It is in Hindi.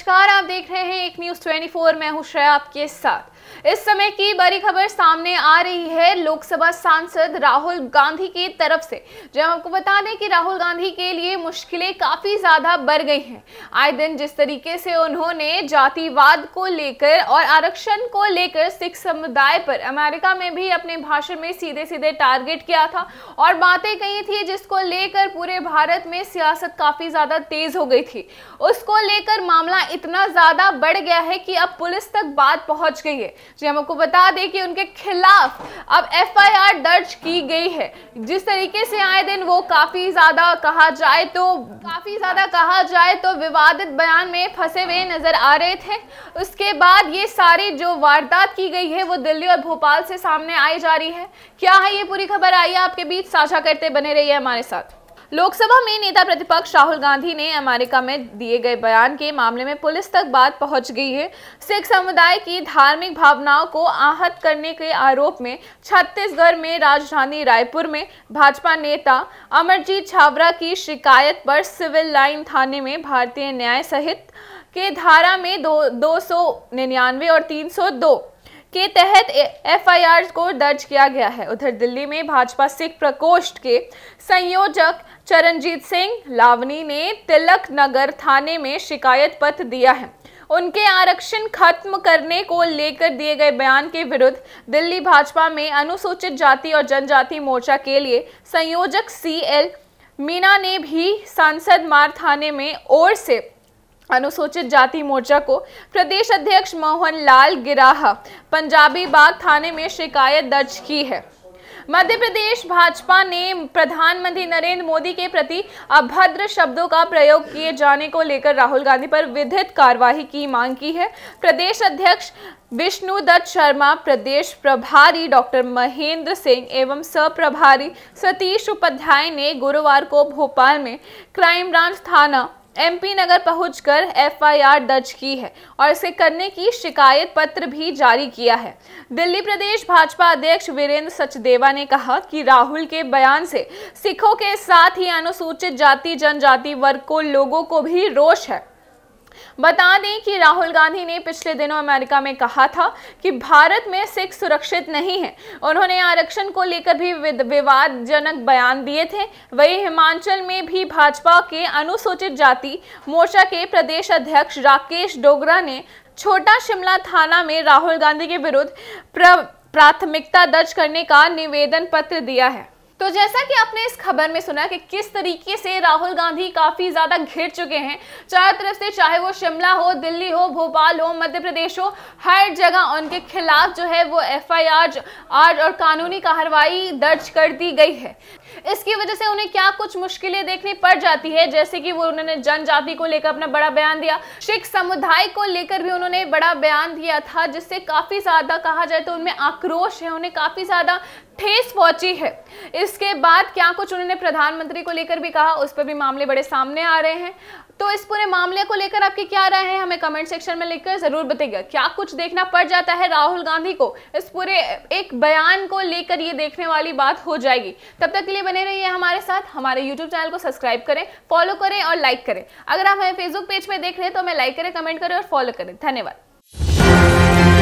नमस्कार आप देख रहे हैं एक न्यूज 24 मैं हूं श्रेया आपके साथ इस समय की बड़ी खबर सामने आ रही है लोकसभा सांसद राहुल गांधी की तरफ से जब आपको बता दें कि राहुल गांधी के लिए मुश्किलें काफी ज्यादा बढ़ गई हैं आए दिन जिस तरीके से उन्होंने जातिवाद को लेकर और आरक्षण को लेकर सिख समुदाय पर अमेरिका में भी अपने भाषण में सीधे सीधे टारगेट किया था और बातें कही थी जिसको लेकर पूरे भारत में सियासत काफी ज्यादा तेज हो गई थी उसको लेकर मामला इतना ज़्यादा बढ़ गया है कि अब पुलिस तक बात पहुंच गई है जी हम आपको बता दें कि उनके खिलाफ अब एफआईआर दर्ज की गई है जिस तरीके से आए दिन वो काफ़ी ज़्यादा कहा जाए तो काफ़ी ज़्यादा कहा जाए तो विवादित बयान में फंसे हुए नज़र आ रहे थे उसके बाद ये सारी जो वारदात की गई है वो दिल्ली और भोपाल से सामने आई जा रही है क्या है ये पूरी खबर आई आपके बीच साझा करते बने रहिए हमारे साथ लोकसभा में नेता प्रतिपक्ष राहुल गांधी ने अमेरिका में दिए गए बयान के मामले में पुलिस तक बात पहुंच गई है सिख समुदाय की धार्मिक भावनाओं को आहत करने के आरोप में छत्तीसगढ़ में राजधानी रायपुर में भाजपा नेता अमरजीत छावरा की शिकायत पर सिविल लाइन थाने में भारतीय न्याय सहित के धारा में दो दो और दो के तहत एफआईआर को दर्ज किया गया है उधर दिल्ली में भाजपा सिख प्रकोष्ठ के संयोजक चरणजीत सिंह लावनी ने तिलक नगर थाने में शिकायत पत्र दिया है उनके आरक्षण खत्म करने को लेकर दिए गए बयान के विरुद्ध दिल्ली भाजपा में अनुसूचित जाति और जनजाति मोर्चा के लिए संयोजक सी एल मीना ने भी सांसद मार थाने में ओर से अनुसूचित जाति मोर्चा को प्रदेश अध्यक्ष मोहन लाल गिराह पंजाबी बाग थाने में शिकायत दर्ज की है मध्य प्रदेश भाजपा ने प्रधानमंत्री नरेंद्र मोदी के प्रति अभद्र शब्दों का प्रयोग किए जाने को लेकर राहुल गांधी पर विधित कार्यवाही की मांग की है प्रदेश अध्यक्ष विष्णु दत्त शर्मा प्रदेश प्रभारी डॉक्टर महेंद्र सिंह एवं सप्रभारी सतीश उपाध्याय ने गुरुवार को भोपाल में क्राइम ब्रांच थाना एमपी नगर पहुंचकर एफआईआर दर्ज की है और इसे करने की शिकायत पत्र भी जारी किया है दिल्ली प्रदेश भाजपा अध्यक्ष वीरेंद्र सचदेवा ने कहा कि राहुल के बयान से सिखों के साथ ही अनुसूचित जाति जनजाति वर्ग को लोगों को भी रोष है बता दें कि राहुल गांधी ने पिछले दिनों अमेरिका में कहा था कि भारत में सिख सुरक्षित नहीं है उन्होंने आरक्षण को लेकर भी विवादजनक बयान दिए थे वही हिमाचल में भी भाजपा के अनुसूचित जाति मोर्चा के प्रदेश अध्यक्ष राकेश डोगरा ने छोटा शिमला थाना में राहुल गांधी के विरुद्ध प्राथमिकता दर्ज करने का निवेदन पत्र दिया है तो जैसा कि आपने इस खबर में सुना कि किस तरीके से राहुल गांधी काफ़ी ज़्यादा घिर चुके हैं चारों तरफ से चाहे वो शिमला हो दिल्ली हो भोपाल हो मध्य प्रदेश हो हर जगह उनके खिलाफ जो है वो एफ आई आर और कानूनी कार्रवाई दर्ज कर दी गई है इसकी वजह से उन्हें क्या कुछ मुश्किलें देखनी पड़ जाती है जैसे कि वो उन्होंने जनजाति को लेकर अपना बड़ा बयान दिया सिख समुदाय को लेकर भी उन्होंने बड़ा बयान दिया था जिससे काफ़ी ज़्यादा कहा जाए तो उनमें आक्रोश है उन्हें काफ़ी ज़्यादा ठेस पहुंची है इसके बाद क्या कुछ उन्होंने प्रधानमंत्री को लेकर भी कहा उस पर भी मामले बड़े सामने आ रहे हैं तो इस पूरे मामले को लेकर आपकी क्या राय है हमें कमेंट सेक्शन में लिखकर ज़रूर बताइएगा क्या कुछ देखना पड़ जाता है राहुल गांधी को इस पूरे एक बयान को लेकर ये देखने वाली बात हो जाएगी तब तक के लिए लिए बने रहिए हमारे साथ हमारे यूट्यूब चैनल को सब्सक्राइब करें फॉलो करें और लाइक करें अगर आप हमें फेसबुक पेज पर देख रहे हैं तो हमें लाइक करें कमेंट करें और फॉलो करें धन्यवाद